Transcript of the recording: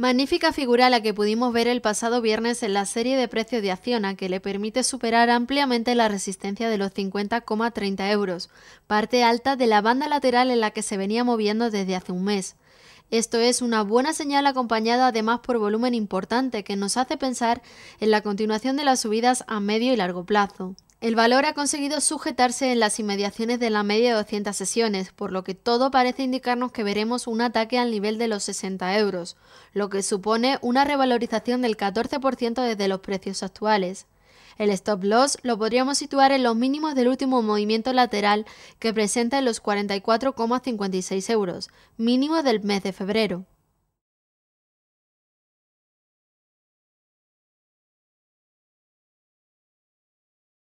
Magnífica figura la que pudimos ver el pasado viernes en la serie de precios de Acciona, que le permite superar ampliamente la resistencia de los 50,30 euros, parte alta de la banda lateral en la que se venía moviendo desde hace un mes. Esto es una buena señal acompañada además por volumen importante que nos hace pensar en la continuación de las subidas a medio y largo plazo. El valor ha conseguido sujetarse en las inmediaciones de la media de 200 sesiones, por lo que todo parece indicarnos que veremos un ataque al nivel de los 60 euros, lo que supone una revalorización del 14% desde los precios actuales. El stop loss lo podríamos situar en los mínimos del último movimiento lateral que presenta en los 44,56 euros, mínimo del mes de febrero.